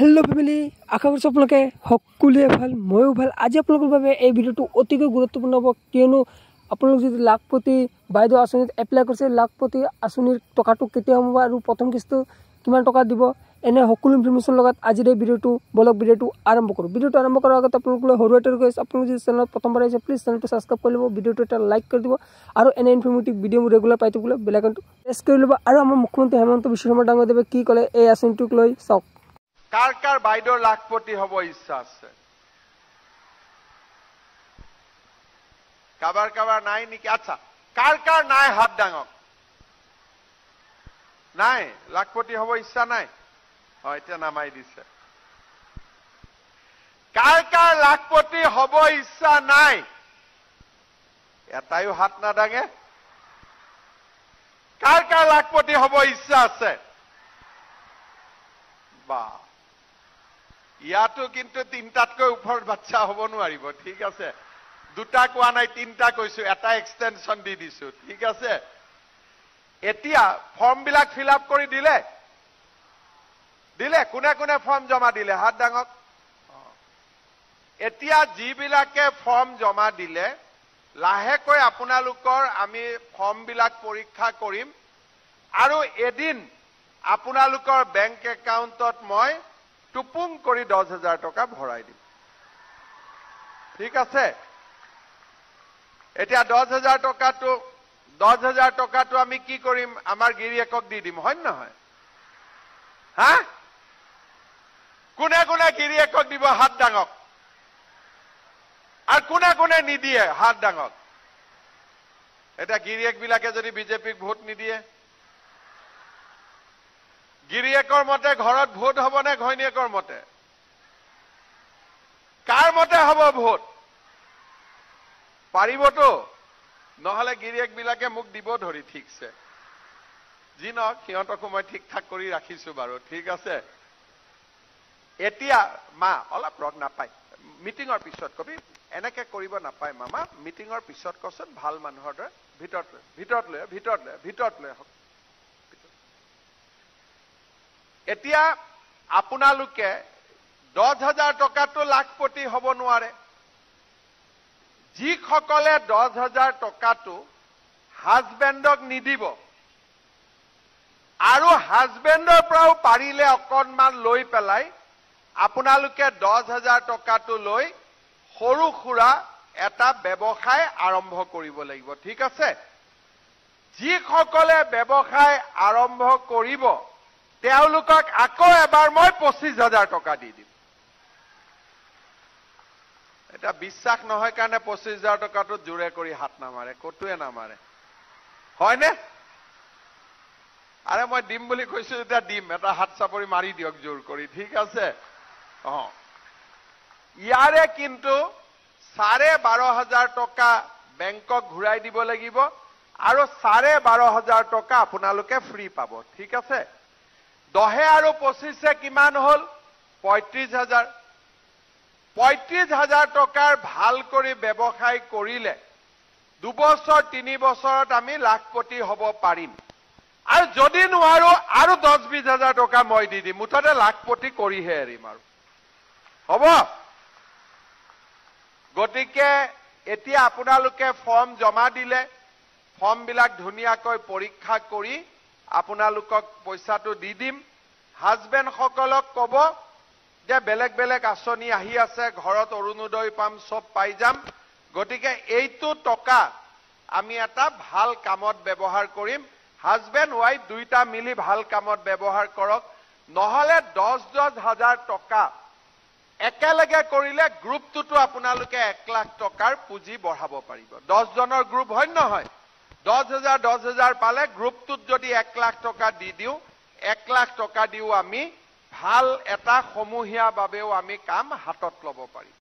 hello' family আশা কৰিছোঁ আপোনালোকে সকলোৱে ভাল ময়ো ভাল আজি আপোনালোকৰ বাবে এই ভিডিঅ'টো অতিকৈ গুৰুত্বপূৰ্ণ হ'ব কিয়নো আপোনালোক যদি লাখপতি বাইদেউ আঁচনিত এপ্লাই কৰিছে লাখপতি আঁচনিৰ টকাটো কেতিয়া হ'ব আৰু প্ৰথম কিস্তু কিমান টকা দিব এনে সকলো ইনফৰ্মেশ্যন লগত আজিৰ এই ভিডিঅ'টো ব্লগ ভিডিঅ'টো আৰম্ভ কৰোঁ ভিডিঅ'টো আৰম্ভ কৰাৰ আগতে আপোনালোকলৈ সৰু এটা ৰৈ আছে আপোনালোক যদি চেনেলত প্ৰথমবাৰ আহিছে প্লিজ চেনেলটো ছাবস্ক্ৰাইব কৰি ল'ব ভিডিঅ'টো এটা লাইক কৰি দিব আৰু এনে ইনফৰ্মেটিভ ভিডিঅ' মোৰ ৰেগুলাৰ পাই থাকিবলৈ বেলেগ প্ৰেছ কৰি ল'ব আৰু আমাৰ মুখ্যমন্ত্ৰী হেমন্ত বিশ্ব শৰ্মা ডাঙৰদেৱে কি ক'লে এই আঁচনিটোক লৈ চাওক কাৰ কাৰ বাইদৰ লাখপতি হব ইচ্ছা আছে কাবাৰ কাবাৰ নাই নেকি আচ্ছা কাৰ কাৰ নাই হাত ডাঙক নাই লাখপতি হব ইচ্ছা নাই হয় এটা নামাই দিছে কাৰ কাৰ লাখপতি হব ইচ্ছা নাই এটাইও হাত নাডাঙে কাৰ কাৰ লাখপতি হব ইচ্ছা আছে বা ইয়াতো কিন্তু তিনিটাতকৈ ওপৰত বাচ্ছা হ'ব নোৱাৰিব ঠিক আছে দুটা কোৱা নাই তিনিটা কৈছো এটা এক্সটেনশ্যন দি দিছো ঠিক আছে এতিয়া ফৰ্মবিলাক ফিল আপ কৰি দিলে দিলে কোনে কোনে ফৰ্ম জমা দিলে হাত ডাঙক এতিয়া যিবিলাকে ফৰ্ম জমা দিলে লাহেকৈ আপোনালোকৰ আমি ফৰ্মবিলাক পৰীক্ষা কৰিম আৰু এদিন আপোনালোকৰ বেংক একাউণ্টত মই টুপুং কৰি দহ হাজাৰ টকা ভৰাই দিম ঠিক আছে এতিয়া দহ হাজাৰ টকাটো দহ হাজাৰ টকাটো আমি কি কৰিম আমাৰ গিৰিয়েকক দি দিম হয় নহয় হা কোনে কোনে গিৰিয়েকক দিব হাত ডাঙক আৰু কোনে কোনে নিদিয়ে হাত ডাঙক এতিয়া গিৰিয়েকবিলাকে যদি বিজেপিক ভোট নিদিয়ে গিৰিয়েকৰ মতে ঘৰত ভোট হবনে ঘৈণীয়েকৰ মতে কাৰ মতে হব ভোট পাৰিবতো নহলে গিৰিয়েকবিলাকে মোক দিব ধৰি ঠিকছে যি নহওক সিহঁতকো মই ঠিক ঠাক কৰি ৰাখিছো বাৰু ঠিক আছে এতিয়া মা অলপ ৰদ নাপায় মিটিঙৰ পিছত কবি এনেকে কৰিব নাপায় মামা মিটিঙৰ পিছত কচোন ভাল মানুহৰ দৰে ভিতৰত লৈ ভিতৰত লৈ ভিতৰত লৈ ভিতৰত লৈ আহক এতিয়া আপোনালোকে দহ হাজাৰ টকাটো লাখপতি হ'ব নোৱাৰে যিসকলে দহ হাজাৰ টকাটো হাজবেণ্ডক নিদিব আৰু হাজবেণ্ডৰ পৰাও পাৰিলে অকণমান লৈ পেলাই আপোনালোকে দহ হাজাৰ টকাটো লৈ সৰু সুৰা এটা ব্যৱসায় আৰম্ভ কৰিব লাগিব ঠিক আছে যিসকলে ব্যৱসায় আৰম্ভ কৰিব তেওঁলোকক আকৌ এবাৰ মই পঁচিছ হাজাৰ টকা দি দিম এটা বিশ্বাস নহয় কাৰণে পঁচিছ হাজাৰ টকাটো জোৰে কৰি হাত নামাৰে কতোৱে নামাৰে হয়নে আৰে মই দিম বুলি কৈছো এতিয়া দিম এটা হাত চাপৰি মাৰি দিয়ক জোৰ কৰি ঠিক আছে অঁ ইয়াৰে কিন্তু চাৰে বাৰ হাজাৰ টকা বেংকক ঘূৰাই দিব লাগিব আৰু চাৰে বাৰ হাজাৰ টকা আপোনালোকে ফ্ৰী পাব ঠিক আছে দহে আৰু পঁচিছে কিমান হল পঁয়ত্ৰিশ হাজাৰ পঁয়ত্ৰিশ হাজাৰ টকাৰ ভাল কৰি ব্যৱসায় কৰিলে দুবছৰ তিনি বছৰত আমি লাখপতি হব পাৰিম আৰু যদি নোৱাৰো আৰু দহ বিশ হাজাৰ টকা মই দি দিম মুঠতে লাখপতি কৰিহে এৰিম আৰু হব গতিকে এতিয়া আপোনালোকে ফৰ্ম জমা দিলে ফৰ্মবিলাক ধুনীয়াকৈ পৰীক্ষা কৰি আপোনালোকক পইচাটো দি দিম হাজবেণ্ডসকলক ক'ব যে বেলেগ বেলেগ আঁচনি আহি আছে ঘৰত অৰুণোদয় পাম চব পাই যাম গতিকে এইটো টকা আমি এটা ভাল কামত ব্যৱহাৰ কৰিম হাজবেণ্ড ৱাইফ দুইটা মিলি ভাল কামত ব্যৱহাৰ কৰক নহ'লে দহ দহ হাজাৰ টকা একেলগে কৰিলে গ্ৰুপটোতো আপোনালোকে এক লাখ টকাৰ পুঁজি বঢ়াব পাৰিব দহজনৰ গ্ৰুপ হয় নহয় দহ হাজাৰ দহ হাজাৰ পালে গ্ৰুপটোত যদি এক লাখ টকা দি দিওঁ এক লাখ টকা দিওঁ আমি ভাল এটা সমূহীয়াভাৱেও আমি কাম হাতত ল'ব পাৰিম